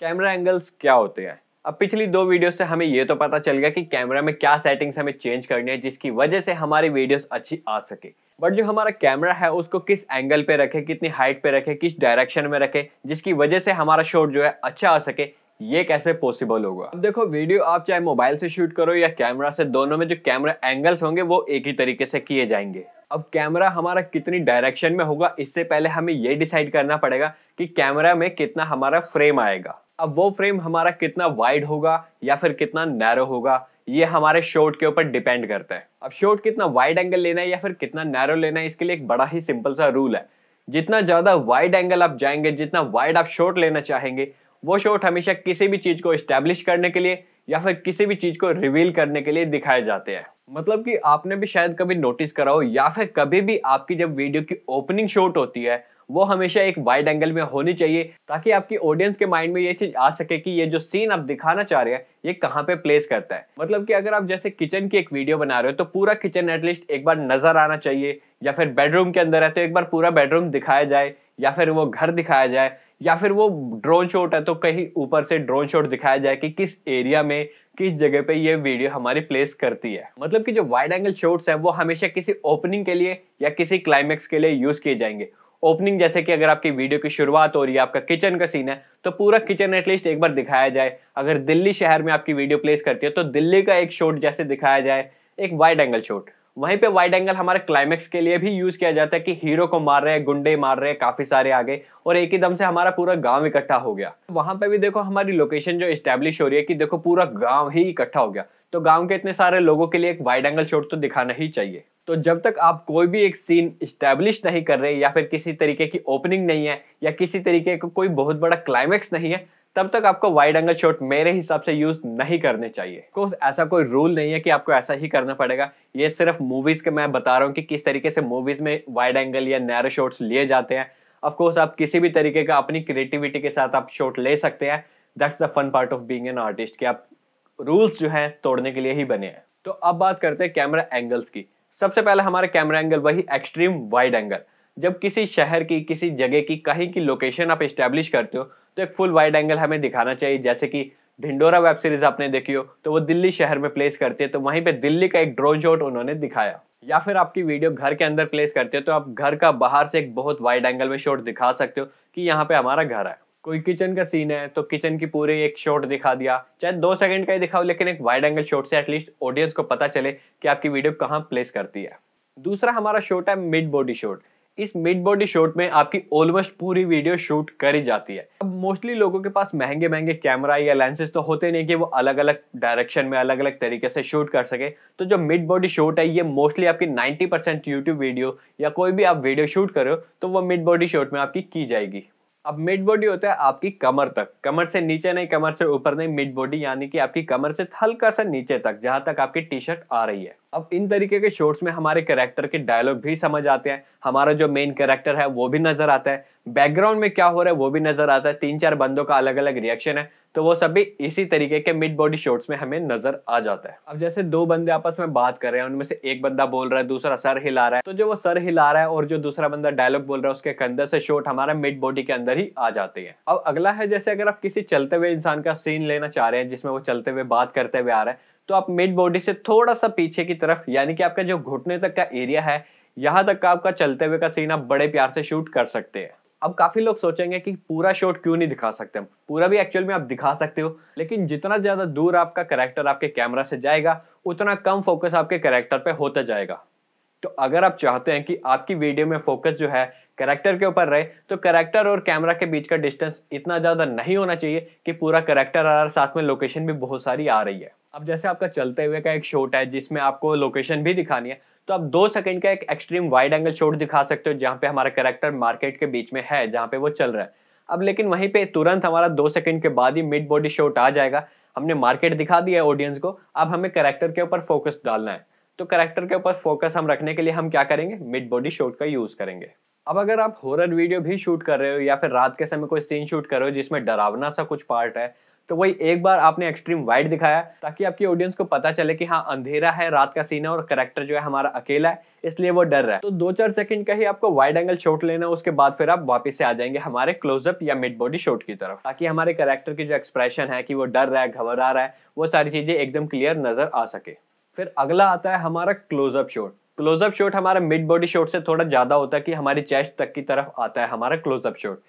camera angles क्या होते हैं अब पिछली दो वीडियो से हमें ये तो पता चल गया कि कैमरा में क्या सेटिंग्स हमें चेंज करनी है जिसकी वजह से हमारी वीडियोस अच्छी आ सके बट जो हमारा कैमरा है उसको किस एंगल पे रखे कितनी हाइट पे रखे किस डायरेक्शन में रखे जिसकी वजह से हमारा शॉट जो है अच्छा आ सके ये कैसे पॉसिबल होगा अब देखो वीडियो आप चाहे मोबाइल से शूट करो या कैमरा से दोनों में जो कैमरा एंगल्स होंगे वो एक ही तरीके से किए जाएंगे अब कैमरा हमारा कितनी डायरेक्शन में होगा इससे पहले हमें ये डिसाइड करना पड़ेगा कि कैमरा में कितना हमारा फ्रेम आएगा अब वो फ्रेम हमारा कितना वाइड होगा या फिर कितना नैरो होगा ये हमारे शॉट के ऊपर डिपेंड करता है अब शॉट कितना वाइड एंगल लेना है या फिर कितना नैरो लेना है इसके लिए एक बड़ा ही सिंपल सा रूल है जितना ज़्यादा वाइड एंगल आप जाएंगे जितना वाइड आप शॉट लेना चाहेंगे वो शॉट हमेशा किसी भी चीज़ को स्टेब्लिश करने के लिए या फिर किसी भी चीज़ को रिवील करने के लिए दिखाए जाते हैं मतलब कि आपने भी शायद कभी नोटिस करा हो या फिर कभी भी आपकी जब वीडियो की ओपनिंग शॉट होती है वो हमेशा एक वाइड एंगल में होनी चाहिए ताकि आपकी ऑडियंस के माइंड में ये चीज आ सके कि ये जो सीन आप दिखाना चाह रहे हैं ये कहाँ पे प्लेस करता है मतलब कि अगर आप जैसे किचन की एक वीडियो बना रहे हो तो पूरा किचन एटलीस्ट एक बार नजर आना चाहिए या फिर बेडरूम के अंदर है तो एक बार पूरा बेडरूम दिखाया जाए या फिर वो घर दिखाया जाए या फिर वो ड्रोन शॉट है तो कहीं ऊपर से ड्रोन शॉट दिखाया जाए कि किस एरिया में किस जगह पे ये वीडियो हमारी प्लेस करती है मतलब कि जो वाइड एंगल शॉट्स है वो हमेशा किसी ओपनिंग के लिए या किसी क्लाइमेक्स के लिए यूज किए जाएंगे ओपनिंग जैसे कि अगर आपकी वीडियो की शुरुआत हो रही है आपका किचन का सीन है तो पूरा किचन एटलीस्ट एक बार दिखाया जाए अगर दिल्ली शहर में आपकी वीडियो प्लेस करती है तो दिल्ली का एक शॉट जैसे दिखाया जाए एक वाइड एंगल शॉट वहीं पे वाइड एंगल हमारे क्लाइमेक्स के लिए भी यूज किया जाता है कि हीरो को मार रहे हैं गुंडे मार रहे हैं काफी सारे आगे और एक ही दम से हमारा पूरा गांव इकट्ठा हो गया वहां पे भी देखो हमारी लोकेशन जो स्टेब्लिश हो रही है कि देखो पूरा गांव ही इकट्ठा हो गया तो गांव के इतने सारे लोगों के लिए एक वाइड एंगल शॉट तो दिखाना ही चाहिए तो जब तक आप कोई भी एक सीन इस्टेब्लिश नहीं कर रहे या फिर किसी तरीके की ओपनिंग नहीं है या किसी तरीके का को कोई बहुत बड़ा क्लाइमैक्स नहीं है तब तक आपको वाइड एंगल शॉट मेरे हिसाब से यूज नहीं करने चाहिए कोर्स ऐसा कोई रूल नहीं है कि आपको ऐसा ही करना पड़ेगा ये सिर्फ मूवीज के मैं बता रहा हूँ कि किस तरीके से मूवीज में वाइड एंगल या नैरो शॉट्स लिए जाते हैं ऑफकोर्स आप किसी भी तरीके का अपनी क्रिएटिविटी के साथ आप शॉट ले सकते हैं that's the fun part of being an artist कि आप रूल्स जो है तोड़ने के लिए ही बने हैं तो अब बात करते हैं कैमरा एंगल्स की सबसे पहले हमारा कैमरा एंगल वही एक्सट्रीम वाइड एंगल जब किसी शहर की किसी जगह की कहीं की लोकेशन आप इस्टेब्लिश करते हो तो एक फुल वाइड एंगल हमें दिखाना चाहिए जैसे कि ढिंडोरा वेब सीरीज आपने देखी हो तो वो दिल्ली शहर में प्लेस करती है तो वहीं पे दिल्ली का एक ड्रोन शॉट उन्होंने दिखाया या फिर आपकी वीडियो घर के अंदर प्लेस करते हो तो आप घर का बाहर से एक बहुत वाइड एंगल में शॉट दिखा सकते हो कि यहाँ पे हमारा घर है कोई किचन का सीन है तो किचन की पूरी एक शॉट दिखा दिया चाहे दो सेकंड का ही दिखाओ लेकिन एक वाइड एंगल शॉट से एटलीस्ट ऑडियंस को पता चले कि आपकी वीडियो कहाँ प्लेस करती है दूसरा हमारा शॉट है मिड बॉडी शॉट इस मिड बॉडी शॉट में आपकी ऑलमोस्ट पूरी वीडियो शूट करी जाती है अब मोस्टली लोगों के पास महंगे महंगे कैमरा या लेंसेज तो होते नहीं कि वो अलग अलग डायरेक्शन में अलग अलग तरीके से शूट कर सके तो जो मिड बॉडी शॉट है ये मोस्टली आपकी 90% परसेंट यूट्यूब वीडियो या कोई भी आप वीडियो शूट करो तो वो मिड बॉडी शॉट में आपकी की जाएगी अब मिड बॉडी होता है आपकी कमर तक कमर से नीचे नहीं कमर से ऊपर नहीं मिड बॉडी यानी कि आपकी कमर से हल्का सा नीचे तक जहां तक आपकी टी शर्ट आ रही है अब इन तरीके के शॉर्ट्स में हमारे कैरेक्टर के डायलॉग भी समझ आते हैं हमारा जो मेन कैरेक्टर है वो भी नजर आता है बैकग्राउंड में क्या हो रहा है वो भी नजर आता है तीन चार बंदों का अलग अलग रिएक्शन है तो वो सभी इसी तरीके के मिड बॉडी शॉट्स में हमें नजर आ जाता है अब जैसे दो बंदे आपस में बात कर रहे हैं उनमें से एक बंदा बोल रहा है दूसरा सर हिला रहा है तो जो वो सर हिला रहा है और जो दूसरा बंदा डायलॉग बोल रहा है उसके कंधे से शॉट हमारा मिड बॉडी के अंदर ही आ जाते हैं अब अगला है जैसे अगर आप किसी चलते हुए इंसान का सीन लेना चाह रहे हैं जिसमें वो चलते हुए बात करते हुए आ रहा है तो आप मिड बॉडी से थोड़ा सा पीछे की तरफ यानी कि आपका जो घुटने तक का एरिया है यहाँ तक का आपका चलते हुए का सीन आप बड़े प्यार से शूट कर सकते हैं अब काफी लोग सोचेंगे कि पूरा शॉट क्यों नहीं दिखा सकते हम पूरा भी एक्चुअल में आप दिखा सकते हो लेकिन जितना ज्यादा दूर आपका करेक्टर आपके कैमरा से जाएगा उतना कम फोकस आपके करेक्टर पे होता जाएगा तो अगर आप चाहते हैं कि आपकी वीडियो में फोकस जो है करेक्टर के ऊपर रहे तो करेक्टर और कैमरा के बीच का डिस्टेंस इतना ज़्यादा नहीं होना चाहिए कि पूरा करेक्टर आ रहा है साथ में लोकेशन भी बहुत सारी आ रही है अब जैसे आपका चलते हुए का एक शॉट है जिसमें आपको लोकेशन भी दिखानी है तो आप दो सेकंड का एक एक्सट्रीम वाइड एंगल शॉट दिखा सकते हो जहाँ पे हमारा कैरेक्टर मार्केट के बीच में है जहां पे वो चल रहा है अब लेकिन वहीं पे तुरंत हमारा दो सेकंड के बाद ही मिड बॉडी शॉट आ जाएगा हमने मार्केट दिखा दिया ऑडियंस को अब हमें करेक्टर के ऊपर फोकस डालना है तो करेक्टर के ऊपर फोकस हम रखने के लिए हम क्या करेंगे मिड बॉडी शॉट का यूज करेंगे अब अगर आप हॉरर वीडियो भी शूट कर रहे हो या फिर रात के समय कोई सीन शूट कर रहे हो जिसमें डरावना सा कुछ पार्ट है तो वही एक बार आपने एक्सट्रीम वाइट दिखाया ताकि आपकी ऑडियंस को पता चले कि हाँ अंधेरा है रात का सीन है और करेक्टर जो है हमारा अकेला है इसलिए वो डर रहा है तो दो चार सेकंड का ही आपको वाइड एंगल शॉट लेना उसके बाद फिर आप वापस से आ जाएंगे हमारे क्लोजअप या मिड बॉडी शॉट की तरफ ताकि हमारे करेक्टर की जो एक्सप्रेशन है कि वो डर रहा है घबरा रहा है वो सारी चीजें एकदम क्लियर नजर आ सके फिर अगला आता है हमारा क्लोजअप शॉट क्लोजअप शॉट हमारा मिड बॉडी शॉट से थोड़ा ज्यादा होता है कि हमारी चेस्ट तक की तरफ आता है हमारा क्लोजअप शॉट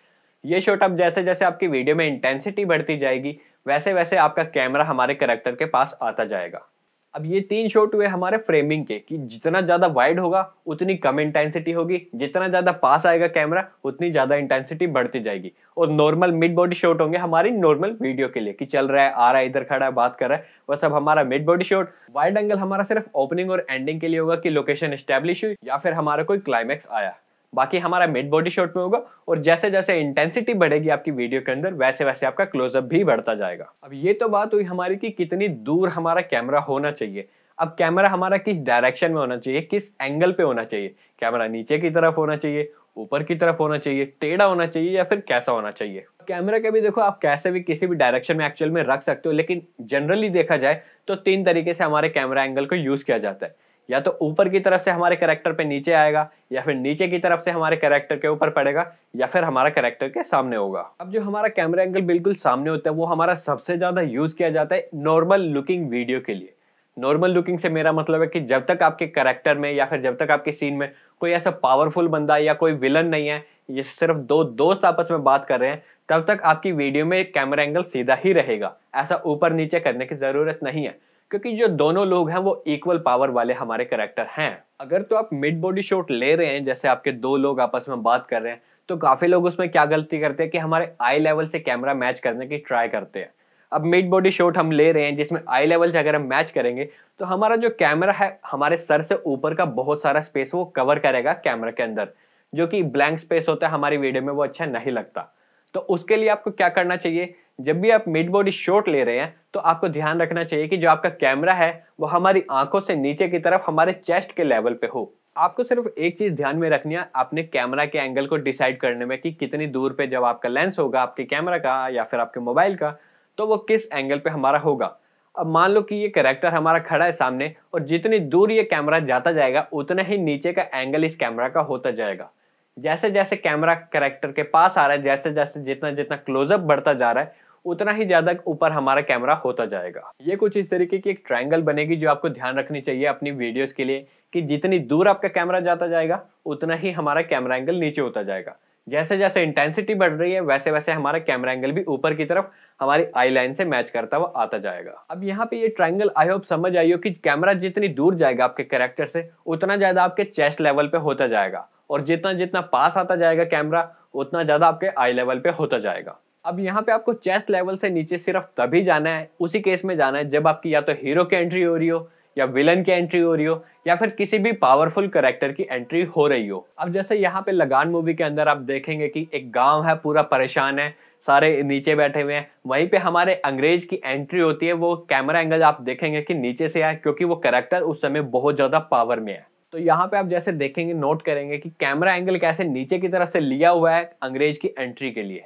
ये शॉट अब जैसे जैसे आपकी वीडियो में इंटेंसिटी बढ़ती जाएगी वैसे वैसे आपका कैमरा हमारे करेक्टर के पास आता जाएगा अब ये तीन शॉट हुए हमारे फ्रेमिंग के कि जितना ज़्यादा वाइड होगा उतनी कम इंटेंसिटी होगी जितना ज़्यादा पास आएगा कैमरा उतनी ज़्यादा इंटेंसिटी बढ़ती जाएगी और नॉर्मल मिड बॉडी शॉट होंगे हमारी नॉर्मल वीडियो के लिए कि चल रहा है आ रहा है इधर खड़ा है बात कर रहा है वह सब हमारा mid body shot wide angle हमारा सिर्फ ओपनिंग और एंडिंग के लिए होगा कि लोकेशन स्टेब्लिश हुई या फिर हमारा कोई क्लाइमैक्स आया बाकी हमारा मिड बॉडी शॉट में होगा और जैसे जैसे इंटेंसिटी बढ़ेगी आपकी वीडियो के अंदर वैसे वैसे आपका क्लोजअप भी बढ़ता जाएगा अब ये तो बात हुई हमारी कि कितनी दूर हमारा कैमरा होना चाहिए अब कैमरा हमारा किस डायरेक्शन में होना चाहिए किस एंगल पे होना चाहिए कैमरा नीचे की तरफ होना चाहिए ऊपर की तरफ होना चाहिए टेढ़ा होना चाहिए या फिर कैसा होना चाहिए कैमरा के भी देखो आप कैसे भी किसी भी डायरेक्शन में एक्चुअल में रख सकते हो लेकिन जनरली देखा जाए तो तीन तरीके से हमारे कैमरा एंगल को यूज किया जाता है या तो ऊपर की तरफ से हमारे करेक्टर पे नीचे आएगा या फिर नीचे की तरफ से हमारे करेक्टर के ऊपर पड़ेगा या फिर हमारा करेक्टर के सामने होगा अब जो हमारा कैमरा एंगल बिल्कुल सामने होता है वो हमारा सबसे ज़्यादा यूज़ किया जाता है नॉर्मल लुकिंग वीडियो के लिए नॉर्मल लुकिंग से मेरा मतलब है कि जब तक आपके करेक्टर में या फिर जब तक आपके सीन में कोई ऐसा पावरफुल बंदा या कोई विलन नहीं है ये सिर्फ दो दोस्त आपस में बात कर रहे हैं तब तक आपकी वीडियो में कैमरा एंगल सीधा ही रहेगा ऐसा ऊपर नीचे करने की ज़रूरत नहीं है क्योंकि जो दोनों लोग हैं वो इक्वल पावर वाले हमारे करेक्टर हैं अगर तो आप मिड बॉडी शॉट ले रहे हैं जैसे आपके दो लोग आपस में बात कर रहे हैं तो काफ़ी लोग उसमें क्या गलती करते हैं कि हमारे आई लेवल से कैमरा मैच करने की ट्राई करते हैं अब मिड बॉडी शॉट हम ले रहे हैं जिसमें आई लेवल से अगर हम मैच करेंगे तो हमारा जो कैमरा है हमारे सर से ऊपर का बहुत सारा स्पेस वो कवर करेगा कैमरा के अंदर जो कि ब्लैंक स्पेस होता है हमारी वीडियो में वो अच्छा नहीं लगता तो उसके लिए आपको क्या करना चाहिए जब भी आप मिड बॉडी शॉट ले रहे हैं तो आपको ध्यान रखना चाहिए कि जो आपका कैमरा है वो हमारी आंखों से नीचे की तरफ हमारे चेस्ट के लेवल पे हो आपको सिर्फ एक चीज ध्यान में रखनी है अपने कैमरा के एंगल को डिसाइड करने में कि कितनी दूर पे जब आपका लेंस होगा आपके कैमरा का या फिर आपके मोबाइल का तो वो किस एंगल पे हमारा होगा अब मान लो कि ये करेक्टर हमारा खड़ा है सामने और जितनी दूर ये कैमरा जाता जाएगा उतना ही नीचे का एंगल इस कैमरा का होता जाएगा जैसे जैसे कैमरा करेक्टर के पास आ रहा है जैसे जैसे जितना जितना क्लोजअप बढ़ता जा रहा है उतना ही ज्यादा ऊपर हमारा कैमरा होता जाएगा ये कुछ इस तरीके की एक ट्रायंगल बनेगी जो आपको ध्यान रखनी चाहिए अपनी वीडियोस के लिए कि जितनी दूर आपका कैमरा जाता जाएगा उतना ही हमारा कैमरा एंगल नीचे होता जाएगा जैसे जैसे इंटेंसिटी बढ़ रही है वैसे वैसे हमारा कैमरा एंगल भी ऊपर की तरफ हमारी आई लाइन से मैच करता हुआ आता जाएगा अब यहाँ पे ये ट्रायंगल आई होप समझ आई हो कि कैमरा जितनी दूर जाएगा आपके कैरेक्टर से उतना ज्यादा आपके चेस्ट लेवल पे होता जाएगा और जितना जितना पास आता जाएगा कैमरा उतना ज्यादा आपके आई लेवल पे होता जाएगा अब यहाँ पे आपको चेस्ट लेवल से नीचे सिर्फ तभी जाना है उसी केस में जाना है जब आपकी या तो हीरो की एंट्री हो रही हो या विलन की एंट्री हो रही हो या फिर किसी भी पावरफुल करेक्टर की एंट्री हो रही हो अब जैसे यहाँ पे लगान मूवी के अंदर आप देखेंगे कि एक गांव है पूरा परेशान है सारे नीचे बैठे हुए हैं वहीं पे हमारे अंग्रेज की एंट्री होती है वो कैमरा एंगल आप देखेंगे कि नीचे से है क्योंकि वो करेक्टर उस समय बहुत ज़्यादा पावर में है तो यहाँ पे आप जैसे देखेंगे नोट करेंगे कि कैमरा एंगल कैसे नीचे की तरफ से लिया हुआ है अंग्रेज की एंट्री के लिए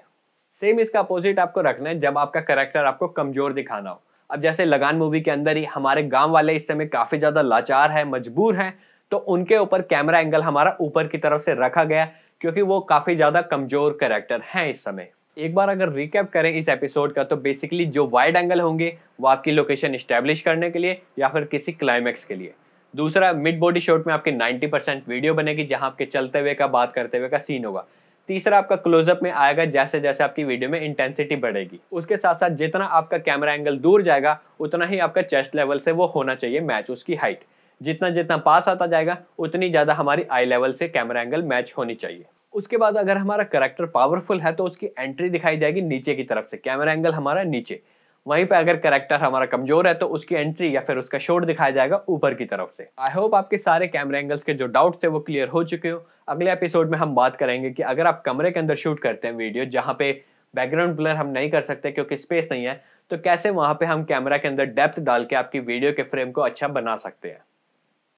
सेम इसका अपोजिट आपको रखना है जब आपका करेक्टर आपको कमजोर दिखाना हो अब जैसे लगान मूवी के अंदर ही हमारे गांव वाले इस समय काफी ज्यादा लाचार है मजबूर है तो उनके ऊपर कैमरा एंगल हमारा ऊपर की तरफ से रखा गया क्योंकि वो काफी ज्यादा कमजोर करेक्टर है इस समय एक बार अगर रिकैप करें इस एपिसोड का तो बेसिकली जो वाइड एंगल होंगे वो आपकी लोकेशन स्टैब्लिश करने के लिए या फिर किसी क्लाइमैक्स के लिए दूसरा मिड बॉडी शॉट में आपके 90 परसेंट वीडियो बनेगी जहां आपके चलते हुए का बात करते हुए का सीन होगा तीसरा आपका क्लोजअप में आएगा जैसे जैसे आपकी वीडियो में इंटेंसिटी बढ़ेगी उसके साथ साथ जितना आपका कैमरा एंगल दूर जाएगा उतना ही आपका चेस्ट लेवल से वो होना चाहिए मैच उसकी हाइट जितना जितना पास आता जाएगा उतनी ज़्यादा हमारी आई लेवल से कैमरा एंगल मैच होनी चाहिए उसके बाद अगर हमारा करेक्टर पावरफुल है तो उसकी एंट्री दिखाई जाएगी नीचे की तरफ से कैमरा एंगल हमारा नीचे वहीं पे अगर करेक्टर हमारा कमजोर है तो उसकी एंट्री या फिर उसका शोट दिखाया जाएगा ऊपर की तरफ से आई होप आपके सारे कैमरा एंगल्स के जो डाउट्स है वो क्लियर हो चुके हो अगले एपिसोड में हम बात करेंगे कि अगर आप कमरे के अंदर शूट करते हैं वीडियो जहाँ पे बैकग्राउंड ब्लर हम नहीं कर सकते क्योंकि स्पेस नहीं है तो कैसे वहाँ पे हम कैमरा के अंदर डेप्थ डाल के आपकी वीडियो के फ्रेम को अच्छा बना सकते हैं